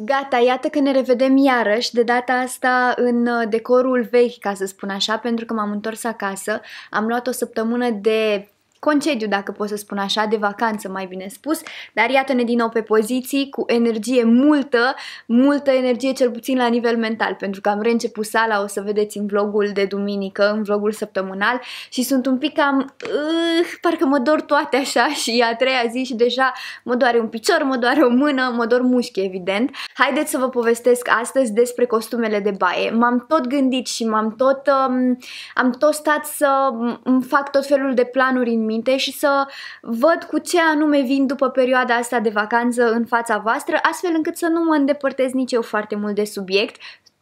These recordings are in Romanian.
Gata, iată că ne revedem iarăși, de data asta în uh, decorul vechi, ca să spun așa, pentru că m-am întors acasă. Am luat o săptămână de concediu, dacă pot să spun așa, de vacanță mai bine spus, dar iată-ne din nou pe poziții cu energie multă, multă energie cel puțin la nivel mental, pentru că am reînceput sala, o să vedeți în vlogul de duminică, în vlogul săptămânal și sunt un pic cam, uh, parcă mă dor toate așa și a treia zi și deja mă doare un picior, mă doare o mână, mă dor mușchi evident. Haideți să vă povestesc astăzi despre costumele de baie. M-am tot gândit și m-am tot, um, am tot stat să fac tot felul de planuri în minte și să văd cu ce anume vin după perioada asta de vacanță în fața voastră, astfel încât să nu mă îndepărtez nici eu foarte mult de subiect,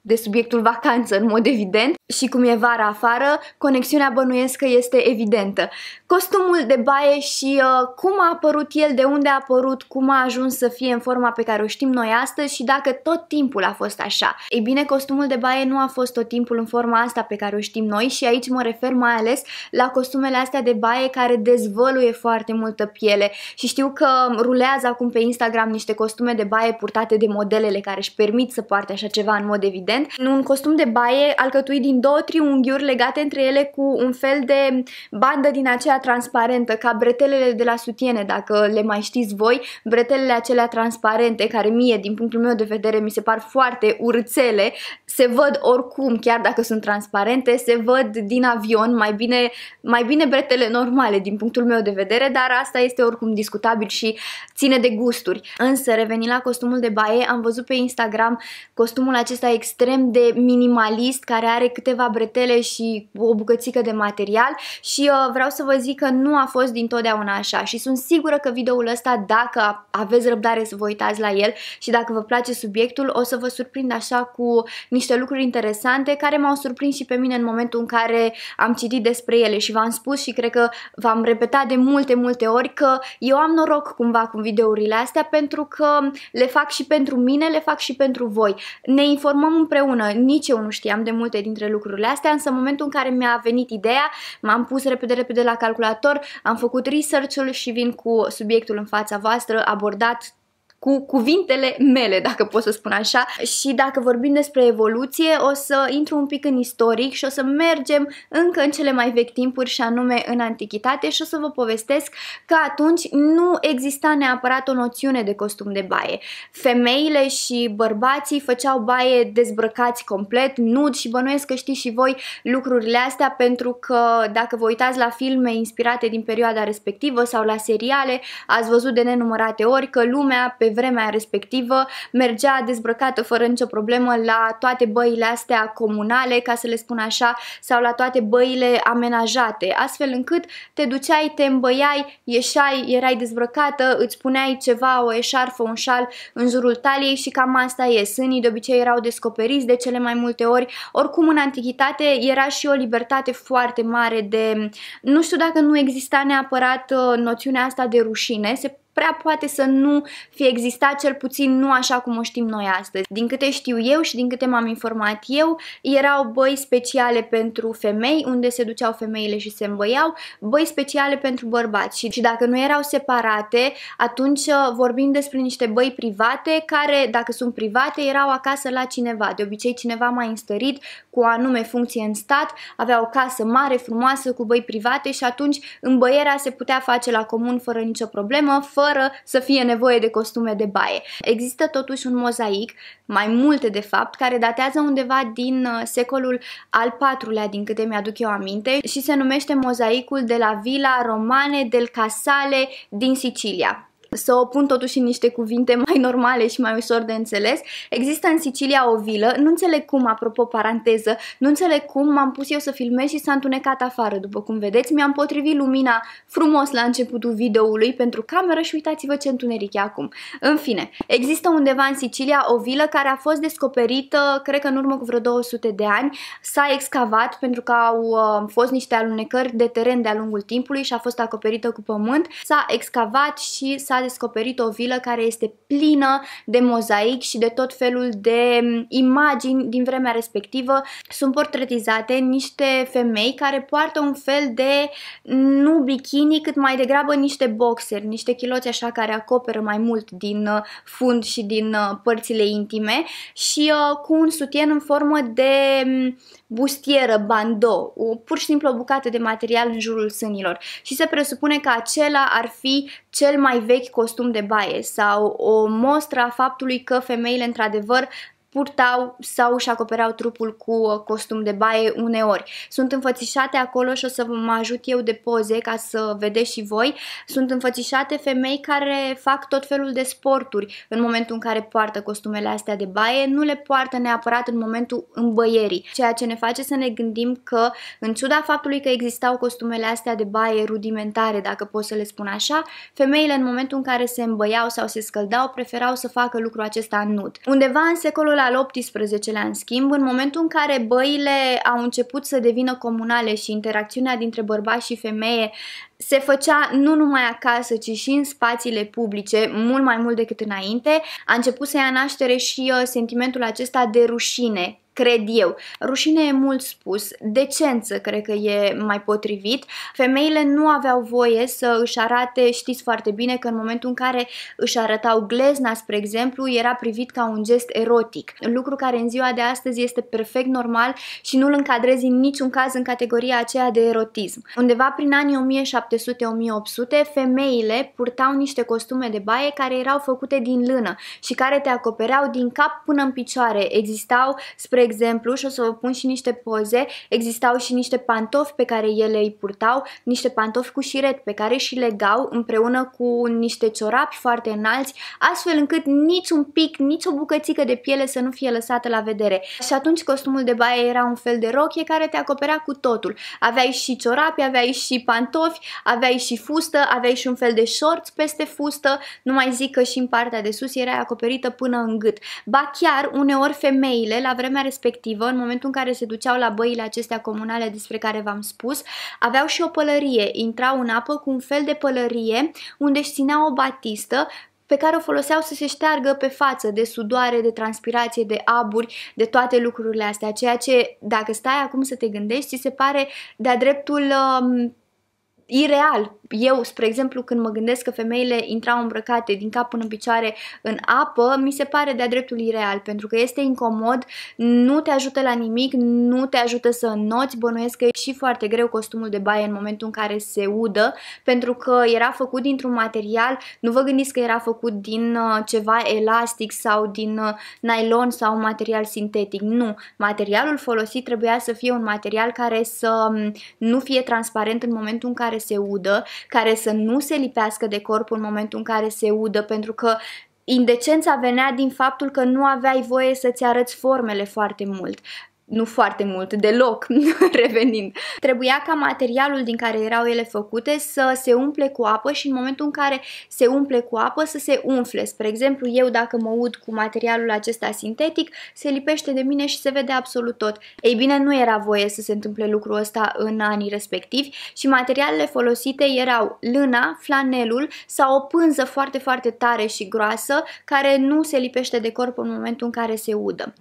de subiectul vacanță, în mod evident, și cum e vara afară, conexiunea bănuiesc că este evidentă. Costumul de baie și uh, cum a apărut el, de unde a apărut, cum a ajuns să fie în forma pe care o știm noi astăzi și dacă tot timpul a fost așa. Ei bine, costumul de baie nu a fost tot timpul în forma asta pe care o știm noi și aici mă refer mai ales la costumele astea de baie care dezvăluie foarte multă piele și știu că rulează acum pe Instagram niște costume de baie purtate de modelele care își permit să poarte așa ceva în mod evident evident, în un costum de baie alcătuit din două triunghiuri legate între ele cu un fel de bandă din aceea transparentă, ca bretelele de la sutiene, dacă le mai știți voi, bretelele acelea transparente, care mie, din punctul meu de vedere, mi se par foarte urțele, se văd oricum, chiar dacă sunt transparente, se văd din avion, mai bine, mai bine bretele normale, din punctul meu de vedere, dar asta este oricum discutabil și ține de gusturi. Însă, revenind la costumul de baie, am văzut pe Instagram costumul acesta extrem extrem de minimalist, care are câteva bretele și o bucățică de material și uh, vreau să vă zic că nu a fost dintotdeauna așa și sunt sigură că videoul ăsta, dacă aveți răbdare să vă uitați la el și dacă vă place subiectul, o să vă surprind așa cu niște lucruri interesante care m-au surprins și pe mine în momentul în care am citit despre ele și v-am spus și cred că v-am repetat de multe, multe ori că eu am noroc cumva cu videourile astea pentru că le fac și pentru mine, le fac și pentru voi. Ne informăm împreună împreună. Nici eu nu știam de multe dintre lucrurile astea, însă în momentul în care mi-a venit ideea, m-am pus repede, repede la calculator, am făcut research-ul și vin cu subiectul în fața voastră abordat cu cuvintele mele, dacă pot să spun așa. Și dacă vorbim despre evoluție, o să intru un pic în istoric și o să mergem încă în cele mai vechi timpuri și anume în antichitate și o să vă povestesc că atunci nu exista neapărat o noțiune de costum de baie. Femeile și bărbații făceau baie dezbrăcați complet, nud și bănuiesc că știți și voi lucrurile astea pentru că dacă vă uitați la filme inspirate din perioada respectivă sau la seriale, ați văzut de nenumărate ori că lumea pe vremea respectivă mergea dezbrăcată fără nicio problemă la toate băile astea comunale, ca să le spun așa, sau la toate băile amenajate, astfel încât te duceai, te îmbăiai, ieșai, erai dezbrăcată, îți puneai ceva, o eșarfă, un șal în jurul taliei și cam asta e. Sânii de obicei erau descoperiți de cele mai multe ori. Oricum în antichitate era și o libertate foarte mare de... Nu știu dacă nu exista neapărat uh, noțiunea asta de rușine, se prea poate să nu fie existat, cel puțin nu așa cum o știm noi astăzi. Din câte știu eu și din câte m-am informat eu, erau băi speciale pentru femei, unde se duceau femeile și se îmbăiau, băi speciale pentru bărbați și, și dacă nu erau separate, atunci uh, vorbim despre niște băi private care, dacă sunt private, erau acasă la cineva, de obicei cineva mai înstărit, cu o anume funcție în stat, avea o casă mare, frumoasă, cu băi private și atunci îmbăierea se putea face la comun fără nicio problemă, fără fără să fie nevoie de costume de baie. Există totuși un mozaic, mai multe de fapt, care datează undeva din uh, secolul al IV-lea, din câte mi-aduc eu aminte, și se numește mozaicul de la Villa Romane del Casale din Sicilia să o pun totuși în niște cuvinte mai normale și mai ușor de înțeles. Există în Sicilia o vilă, nu înțeleg cum, apropo, paranteză, nu înțeleg cum m-am pus eu să filmez și s-a întunecat afară, după cum vedeți. Mi-am potrivit lumina frumos la începutul videoului pentru cameră și uitați-vă ce întuneric e acum. În fine, există undeva în Sicilia o vilă care a fost descoperită, cred că în urmă cu vreo 200 de ani, s-a excavat pentru că au uh, fost niște alunecări de teren de-a lungul timpului și a fost acoperită cu pământ, s-a excavat și s-a s-a descoperit o vilă care este plină de mozaic și de tot felul de imagini din vremea respectivă. Sunt portretizate niște femei care poartă un fel de, nu bikini, cât mai degrabă niște boxeri, niște chiloți așa care acoperă mai mult din uh, fund și din uh, părțile intime și uh, cu un sutien în formă de bustieră, bandou, pur și simplu o bucată de material în jurul sânilor și se presupune că acela ar fi cel mai vechi vechi costum de baie sau o mostră a faptului că femeile într-adevăr purtau sau își acoperau trupul cu uh, costum de baie uneori. Sunt înfățișate acolo și o să mă ajut eu de poze ca să vedeți și voi. Sunt înfățișate femei care fac tot felul de sporturi în momentul în care poartă costumele astea de baie, nu le poartă neapărat în momentul îmbăierii, ceea ce ne face să ne gândim că, în ciuda faptului că existau costumele astea de baie rudimentare, dacă pot să le spun așa, femeile în momentul în care se îmbăiau sau se scăldau preferau să facă lucrul acesta nud. Undeva în secolul al XVIII-lea, în schimb, în momentul în care băile au început să devină comunale și interacțiunea dintre bărbați și femeie se făcea nu numai acasă, ci și în spațiile publice, mult mai mult decât înainte, a început să ia naștere și uh, sentimentul acesta de rușine cred eu. Rușine e mult spus, decență cred că e mai potrivit. Femeile nu aveau voie să își arate, știți foarte bine că în momentul în care își arătau glezna, spre exemplu, era privit ca un gest erotic. Lucru care în ziua de astăzi este perfect normal și nu îl încadrezi în niciun caz în categoria aceea de erotism. Undeva prin anii 1700-1800, femeile purtau niște costume de baie care erau făcute din lână și care te acopereau din cap până în picioare. Existau, spre exemplu, și o să vă pun și niște poze, existau și niște pantofi pe care ele îi purtau, niște pantofi cu șiret pe care și legau împreună cu niște ciorapi foarte înalți, astfel încât nici un pic, nici o bucățică de piele să nu fie lăsată la vedere. Și atunci costumul de baie era un fel de rochie care te acoperea cu totul. Aveai și ciorapi, aveai și pantofi, aveai și fustă, aveai și un fel de shorts peste fustă, nu mai zic că și în partea de sus era acoperită până în gât. Ba chiar, uneori femeile, la vremea respectivă, în momentul în care se duceau la băile acestea comunale despre care v-am spus, aveau și o pălărie. Intrau în apă cu un fel de pălărie unde își ținea o batistă pe care o foloseau să se șteargă pe față de sudoare, de transpirație, de aburi, de toate lucrurile astea, ceea ce dacă stai acum să te gândești, ți se pare de-a dreptul Uh, ireal. Eu, spre exemplu, când mă gândesc că femeile intrau îmbrăcate din cap până în picioare în apă, mi se pare de-a dreptul ireal, pentru că este incomod, nu te ajută la nimic, nu te ajută să înnoți, bănuiesc că e și foarte greu costumul de baie în momentul în care se udă, pentru că era făcut dintr-un material, nu vă gândiți că era făcut din uh, ceva elastic sau din uh, nylon sau un material sintetic, nu. Materialul folosit trebuia să fie un material care să mm, nu fie transparent în momentul în care care se udă, care să nu se lipească de corp în momentul în care se udă, pentru că indecența venea din faptul că nu aveai voie să-ți arăți formele foarte mult nu foarte mult, deloc, revenind. Trebuia ca materialul din care erau ele făcute să se umple cu apă și în momentul în care se umple cu apă să se umfle. Spre exemplu, eu dacă mă ud cu materialul acesta sintetic, se lipește de mine și se vede absolut tot. Ei bine, nu era voie să se întâmple lucrul ăsta în anii respectivi și materialele folosite erau lâna, flanelul sau o pânză foarte, foarte tare și groasă care nu se lipește de corp în momentul în care se udă.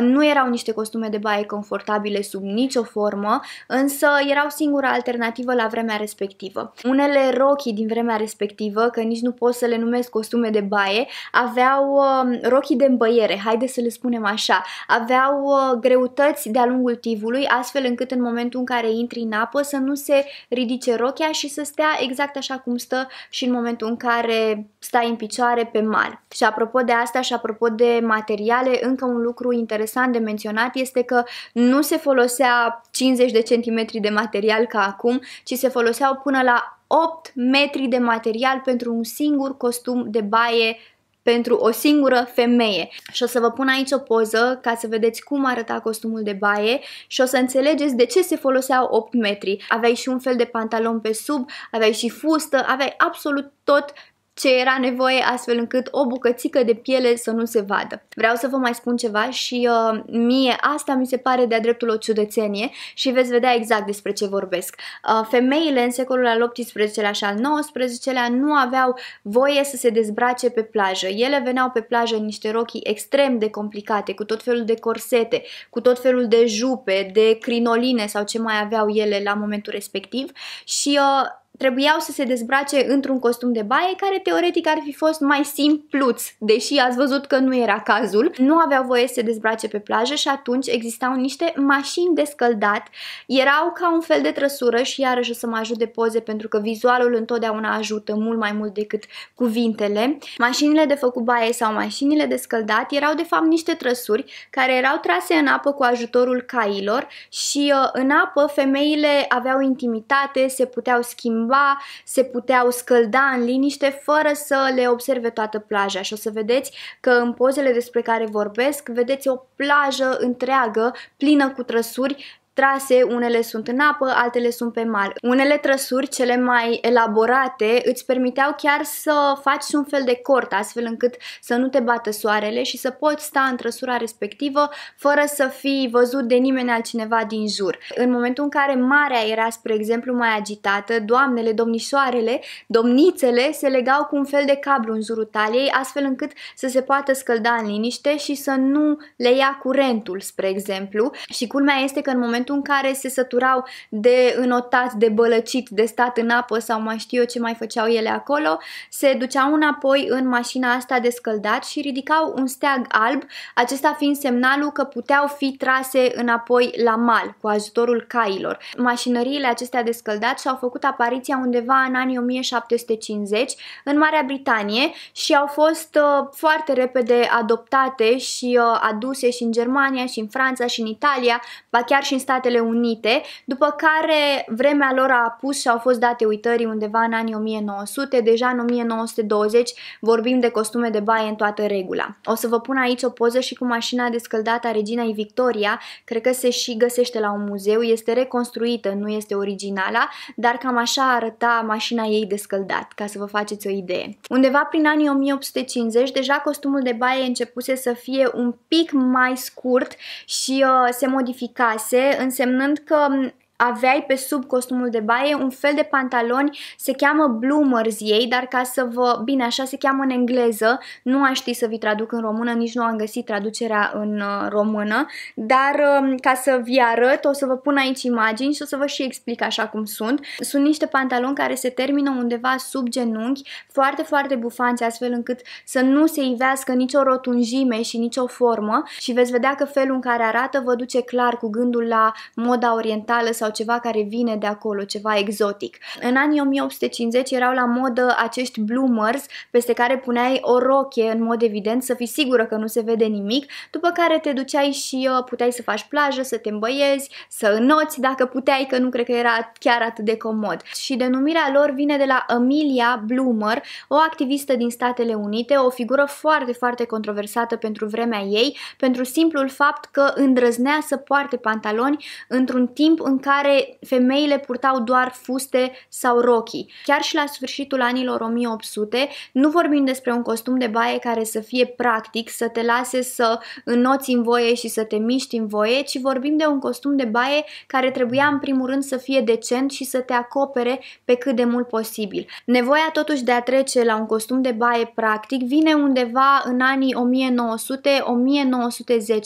Nu erau niște costume de baie baie confortabile sub nicio formă, însă erau singura alternativă la vremea respectivă. Unele rochii din vremea respectivă, că nici nu pot să le numesc costume de baie, aveau um, rochii de îmbăiere, haide să le spunem așa, aveau uh, greutăți de-a lungul tivului, astfel încât în momentul în care intri în apă să nu se ridice rochia și să stea exact așa cum stă și în momentul în care stai în picioare pe mal. Și apropo de asta și apropo de materiale, încă un lucru interesant de menționat este că nu se folosea 50 de centimetri de material ca acum, ci se foloseau până la 8 metri de material pentru un singur costum de baie pentru o singură femeie. Și o să vă pun aici o poză ca să vedeți cum arăta costumul de baie și o să înțelegeți de ce se foloseau 8 metri. Aveai și un fel de pantalon pe sub, aveai și fustă, aveai absolut tot ce era nevoie astfel încât o bucățică de piele să nu se vadă. Vreau să vă mai spun ceva și uh, mie asta mi se pare de-a dreptul o ciudățenie și veți vedea exact despre ce vorbesc. Uh, femeile în secolul al XVIII-lea și al XIX-lea nu aveau voie să se dezbrace pe plajă. Ele veneau pe plajă în niște rochii extrem de complicate, cu tot felul de corsete, cu tot felul de jupe, de crinoline sau ce mai aveau ele la momentul respectiv și uh, trebuiau să se dezbrace într-un costum de baie care teoretic ar fi fost mai simpluț, deși ați văzut că nu era cazul. Nu aveau voie să se dezbrace pe plajă și atunci existau niște mașini de scăldat. Erau ca un fel de trăsură și iarăși o să mă ajute poze pentru că vizualul întotdeauna ajută mult mai mult decât cuvintele. Mașinile de făcut baie sau mașinile de scăldat erau de fapt niște trăsuri care erau trase în apă cu ajutorul cailor și uh, în apă femeile aveau intimitate, se puteau schimba cumva se puteau scălda în liniște fără să le observe toată plaja și o să vedeți că în pozele despre care vorbesc vedeți o plajă întreagă plină cu trăsuri trase, unele sunt în apă, altele sunt pe mal. Unele trăsuri, cele mai elaborate, îți permiteau chiar să faci un fel de cort, astfel încât să nu te bată soarele și să poți sta în trăsura respectivă fără să fii văzut de nimeni altcineva din jur. În momentul în care marea era, spre exemplu, mai agitată, doamnele, domnișoarele, domnițele se legau cu un fel de cablu în jurul taliei, astfel încât să se poată scălda în liniște și să nu le ia curentul, spre exemplu. Și culmea este că în momentul momentul în care se săturau de înotat, de bălăcit, de stat în apă sau mai știu eu ce mai făceau ele acolo, se duceau înapoi în mașina asta de scăldat și ridicau un steag alb, acesta fiind semnalul că puteau fi trase înapoi la mal cu ajutorul cailor. Mașinăriile acestea de scăldat și-au făcut apariția undeva în anii 1750 în Marea Britanie și au fost uh, foarte repede adoptate și uh, aduse și în Germania, și în Franța, și în Italia, ba chiar și în Statele Statele Unite, după care vremea lor a apus și au fost date uitării undeva în anii 1900, deja în 1920 vorbim de costume de baie în toată regula. O să vă pun aici o poză și cu mașina de a reginei Victoria, cred că se și găsește la un muzeu, este reconstruită, nu este originala, dar cam așa arăta mașina ei de scăldat, ca să vă faceți o idee. Undeva prin anii 1850, deja costumul de baie începuse să fie un pic mai scurt și uh, se modificase însemnând că aveai pe sub costumul de baie un fel de pantaloni, se cheamă bloomers ei, dar ca să vă... Bine, așa se cheamă în engleză, nu aș ști să vi traduc în română, nici nu am găsit traducerea în uh, română, dar um, ca să vi arăt, o să vă pun aici imagini și o să vă și explic așa cum sunt. Sunt niște pantaloni care se termină undeva sub genunchi, foarte, foarte bufanți, astfel încât să nu se ivească nicio rotunjime și nicio formă și veți vedea că felul în care arată vă duce clar cu gândul la moda orientală sau ceva care vine de acolo, ceva exotic. În anii 1850 erau la modă acești bloomers peste care puneai o roche în mod evident să fii sigură că nu se vede nimic, după care te duceai și uh, puteai să faci plajă, să te îmbăiezi, să înoți dacă puteai, că nu cred că era chiar atât de comod. Și denumirea lor vine de la Amelia Bloomer, o activistă din Statele Unite, o figură foarte, foarte controversată pentru vremea ei, pentru simplul fapt că îndrăznea să poarte pantaloni într-un timp în care care femeile purtau doar fuste sau rochii. Chiar și la sfârșitul anilor 1800, nu vorbim despre un costum de baie care să fie practic, să te lase să înnoți în voie și să te miști în voie, ci vorbim de un costum de baie care trebuia în primul rând să fie decent și să te acopere pe cât de mult posibil. Nevoia totuși de a trece la un costum de baie practic vine undeva în anii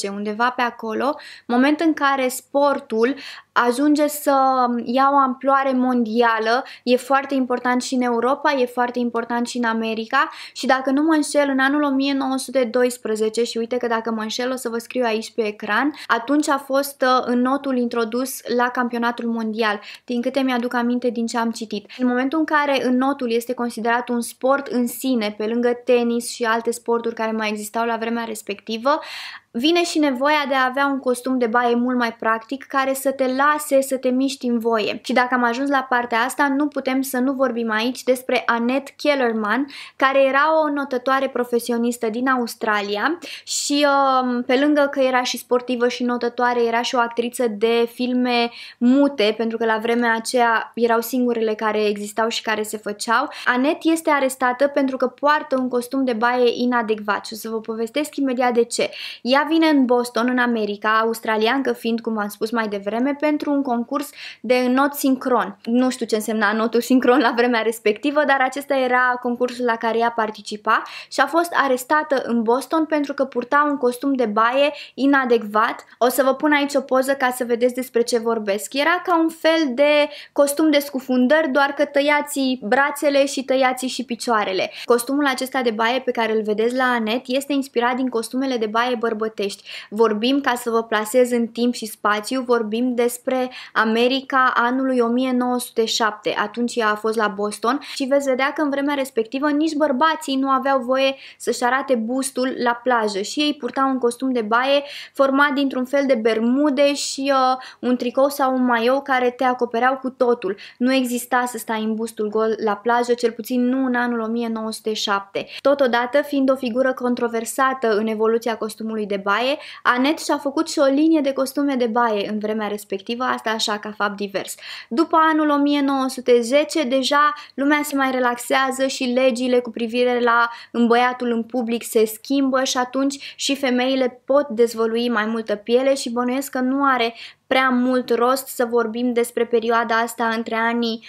1900-1910, undeva pe acolo, moment în care sportul ajunge să ia o amploare mondială, e foarte important și în Europa, e foarte important și în America și dacă nu mă înșel, în anul 1912, și uite că dacă mă înșel o să vă scriu aici pe ecran, atunci a fost uh, în notul introdus la campionatul mondial, din câte mi-aduc aminte din ce am citit. În momentul în care în notul este considerat un sport în sine, pe lângă tenis și alte sporturi care mai existau la vremea respectivă, vine și nevoia de a avea un costum de baie mult mai practic care să te lase să te miști în voie. Și dacă am ajuns la partea asta, nu putem să nu vorbim aici despre Annette Kellerman, care era o notătoare profesionistă din Australia și um, pe lângă că era și sportivă și notătoare, era și o actriță de filme mute, pentru că la vremea aceea erau singurele care existau și care se făceau. Annette este arestată pentru că poartă un costum de baie inadecvat și o să vă povestesc imediat de ce. Ea vine în Boston, în America, australiancă fiind, cum v-am spus mai devreme, pentru un concurs de not sincron. Nu știu ce însemna notul sincron la vremea respectivă, dar acesta era concursul la care ea participa și a fost arestată în Boston pentru că purta un costum de baie inadecvat. O să vă pun aici o poză ca să vedeți despre ce vorbesc. Era ca un fel de costum de scufundări, doar că tăiați brațele și tăiați și picioarele. Costumul acesta de baie pe care îl vedeți la net este inspirat din costumele de baie bărbăiești păcătești. Vorbim, ca să vă plasez în timp și spațiu, vorbim despre America anului 1907. Atunci ea a fost la Boston și veți vedea că în vremea respectivă nici bărbații nu aveau voie să-și arate bustul la plajă și ei purtau un costum de baie format dintr-un fel de bermude și uh, un tricou sau un maiou care te acopereau cu totul. Nu exista să stai în bustul gol la plajă, cel puțin nu în anul 1907. Totodată, fiind o figură controversată în evoluția costumului de baie, Anet și-a făcut și o linie de costume de baie în vremea respectivă, asta așa ca fapt divers. După anul 1910, deja lumea se mai relaxează și legile cu privire la îmbăiatul în public se schimbă și atunci și femeile pot dezvolui mai multă piele și bănuiesc că nu are prea mult rost să vorbim despre perioada asta între anii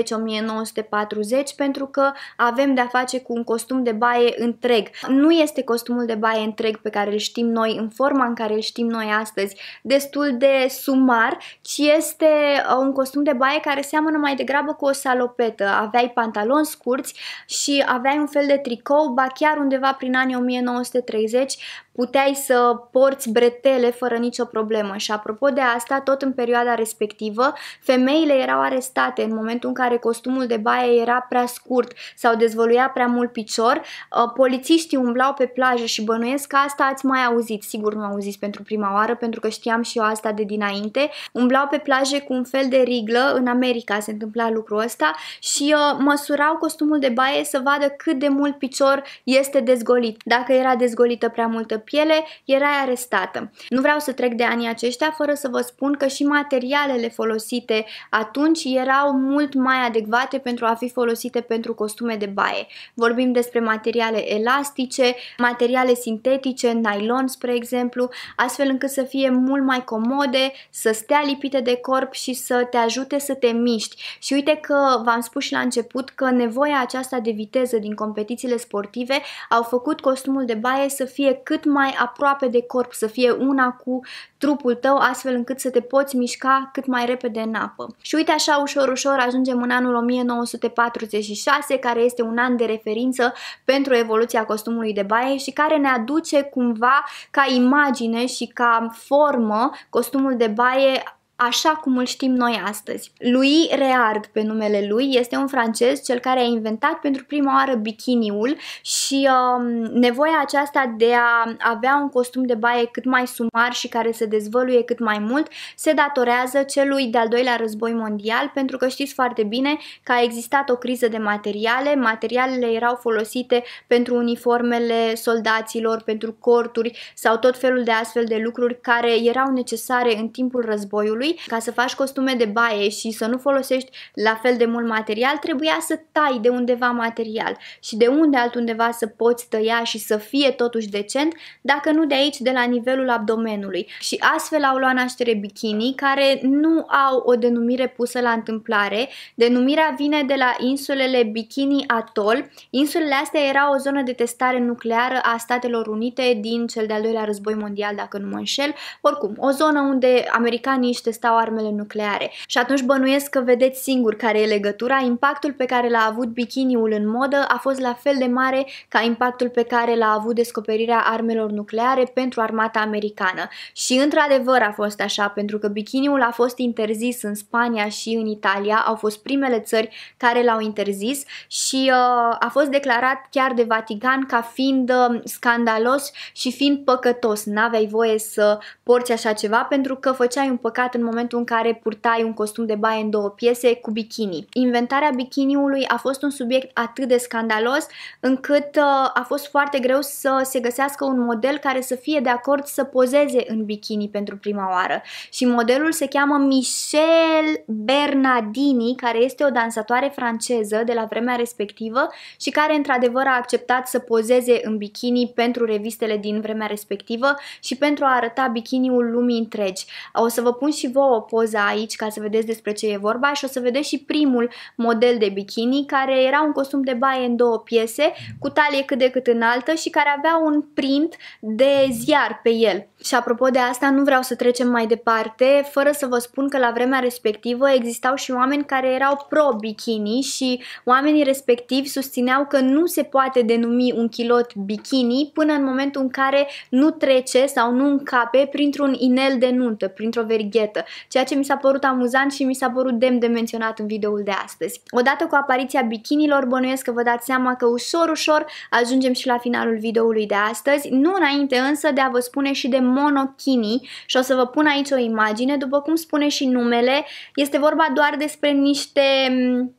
1920-1940 pentru că avem de-a face cu un costum de baie întreg. Nu este costumul de baie întreg pe care îl știm noi în forma în care îl știm noi astăzi, destul de sumar, ci este uh, un costum de baie care seamănă mai degrabă cu o salopetă. Aveai pantaloni scurți și aveai un fel de tricou, ba chiar undeva prin anii 1930 puteai să porți bretele fără nicio problemă problemă și apropo de asta, tot în perioada respectivă, femeile erau arestate în momentul în care costumul de baie era prea scurt sau dezvăluia prea mult picior, ă, polițiștii umblau pe plajă și bănuiesc că asta ați mai auzit, sigur nu auziți pentru prima oară, pentru că știam și eu asta de dinainte, umblau pe plaje cu un fel de riglă, în America se întâmpla lucrul ăsta, și ă, măsurau costumul de baie să vadă cât de mult picior este dezgolit. Dacă era dezgolită prea multă piele, era arestată. Nu vreau să trec de anii aceștia, fără să vă spun că și materialele folosite atunci erau mult mai adecvate pentru a fi folosite pentru costume de baie. Vorbim despre materiale elastice, materiale sintetice, nylon, spre exemplu, astfel încât să fie mult mai comode, să stea lipite de corp și să te ajute să te miști. Și uite că v-am spus și la început că nevoia aceasta de viteză din competițiile sportive au făcut costumul de baie să fie cât mai aproape de corp, să fie una cu trupul tău astfel încât să te poți mișca cât mai repede în apă. Și uite așa ușor ușor ajungem în anul 1946 care este un an de referință pentru evoluția costumului de baie și care ne aduce cumva ca imagine și ca formă costumul de baie așa cum îl știm noi astăzi. Louis Reard, pe numele lui, este un francez cel care a inventat pentru prima oară bikiniul și um, nevoia aceasta de a avea un costum de baie cât mai sumar și care se dezvăluie cât mai mult se datorează celui de-al doilea război mondial pentru că știți foarte bine că a existat o criză de materiale, materialele erau folosite pentru uniformele soldaților, pentru corturi sau tot felul de astfel de lucruri care erau necesare în timpul războiului costumului, ca să faci costume de baie și să nu folosești la fel de mult material, trebuia să tai de undeva material și de unde altundeva să poți tăia și să fie totuși decent, dacă nu de aici, de la nivelul abdomenului. Și astfel au luat naștere bikini, care nu au o denumire pusă la întâmplare. Denumirea vine de la insulele Bikini Atoll. Insulele astea era o zonă de testare nucleară a Statelor Unite din cel de-al doilea război mondial, dacă nu mă înșel. Oricum, o zonă unde americanii își testau armele nucleare. Și atunci bănuiesc că vedeți singur care e legătura. Impactul pe care l-a avut bikiniul în modă a fost la fel de mare ca impactul pe care l-a avut descoperirea armelor nucleare pentru armata americană. Și într-adevăr a fost așa, pentru că bikiniul a fost interzis în Spania și în Italia, au fost primele țări care l-au interzis și uh, a fost declarat chiar de Vatican ca fiind uh, scandalos și fiind păcătos. N-aveai voie să porți așa ceva pentru că făceai un păcat în momentul în care purtai un costum de baie în două piese cu bikini. Inventarea bikiniului a fost un subiect atât de scandalos încât uh, a fost foarte greu să se găsească un model care să fie de acord să pozeze în bikini pentru prima oară. Și modelul se cheamă Michel Bernardini, care este o dansatoare franceză de la vremea respectivă și care într-adevăr a acceptat să pozeze în bikini pentru revistele din vremea respectivă și pentru a arăta bikiniul lumii întregi. O să vă pun și vouă poză aici ca să vedeți despre ce e vorba și o să vedeți și primul model de bikini care era un costum de baie în două piese cu talie cât de cât înaltă și care avea un print de ziar pe el. Și apropo de asta, nu vreau să trecem mai departe fără să vă spun că la vremea respectivă existau și oameni care erau pro-bikini și oamenii respectivi susțineau că nu se poate denumi un kilot bikini până în momentul în care nu trece sau nu încape printr-un inel de nuntă, printr-o verghetă ceea ce mi s-a părut amuzant și mi s-a părut demn de menționat în videoul de astăzi. Odată cu apariția bikinilor, bănuiesc că vă dați seama că ușor, ușor ajungem și la finalul videoului de astăzi, nu înainte însă de a vă spune și de monokini și o să vă pun aici o imagine, după cum spune și numele, este vorba doar despre niște mm,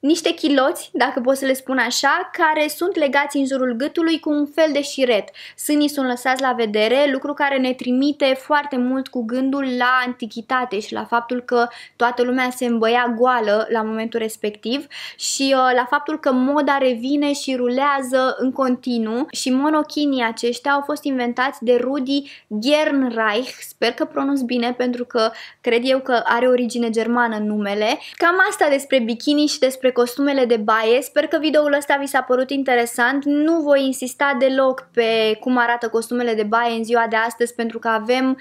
niște chiloți, dacă pot să le spun așa, care sunt legați în jurul gâtului cu un fel de șiret. Sânii sunt lăsați la vedere, lucru care ne trimite foarte mult cu gândul la antichitate și la faptul că toată lumea se îmbăia goală la momentul respectiv și uh, la faptul că moda revine și rulează în continuu și monochinii aceștia au fost inventați de Rudi Gernreich, sper că pronunț bine pentru că cred eu că are origine germană numele. Cam asta despre bikini și despre despre costumele de baie. Sper că videoul ăsta vi s-a părut interesant. Nu voi insista deloc pe cum arată costumele de baie în ziua de astăzi pentru că avem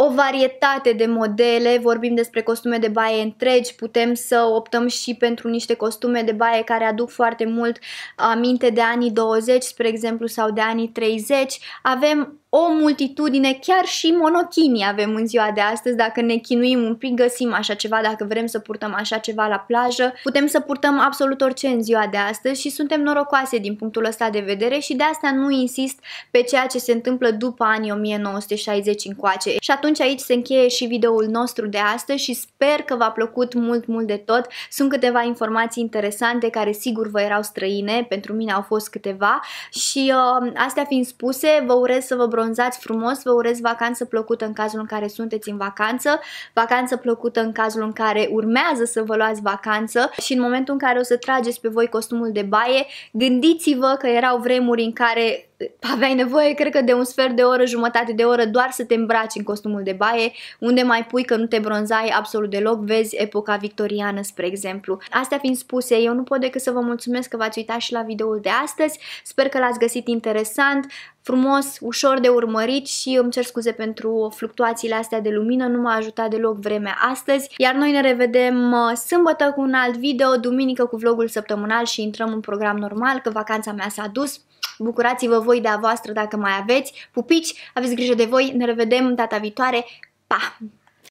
o varietate de modele, vorbim despre costume de baie întregi, putem să optăm și pentru niște costume de baie care aduc foarte mult aminte de anii 20, spre exemplu, sau de anii 30. Avem o multitudine, chiar și monochinii avem în ziua de astăzi, dacă ne chinuim un pic, găsim așa ceva, dacă vrem să purtăm așa ceva la plajă, putem să purtăm absolut orice în ziua de astăzi și suntem norocoase din punctul ăsta de vedere și de asta nu insist pe ceea ce se întâmplă după anii 1960 încoace. Și atunci aici se încheie și videoul nostru de astăzi și sper că v-a plăcut mult, mult de tot. Sunt câteva informații interesante care sigur vă erau străine, pentru mine au fost câteva și uh, astea fiind spuse, vă urez să vă bronzați frumos, vă urez vacanță plăcută în cazul în care sunteți în vacanță, vacanță plăcută în cazul în care urmează să vă luați vacanță și în momentul în care o să trageți pe voi costumul de baie, gândiți-vă că erau vremuri în care Păi, aveai nevoie, cred că, de un sfert de oră, jumătate de oră doar să te îmbraci în costumul de baie, unde mai pui că nu te bronzai absolut deloc, vezi epoca victoriană, spre exemplu. Astea fiind spuse, eu nu pot decât să vă mulțumesc că v-ați uitat și la videoul de astăzi, sper că l-ați găsit interesant, frumos, ușor de urmărit și îmi cer scuze pentru fluctuațiile astea de lumină, nu m-a ajutat deloc vremea astăzi, iar noi ne revedem uh, sâmbătă cu un alt video, duminică cu vlogul săptămânal și intrăm în program normal, că vacanța mea s-a dus, Bucurați-vă voi de a voastră dacă mai aveți pupici, aveți grijă de voi, ne revedem data viitoare, pa!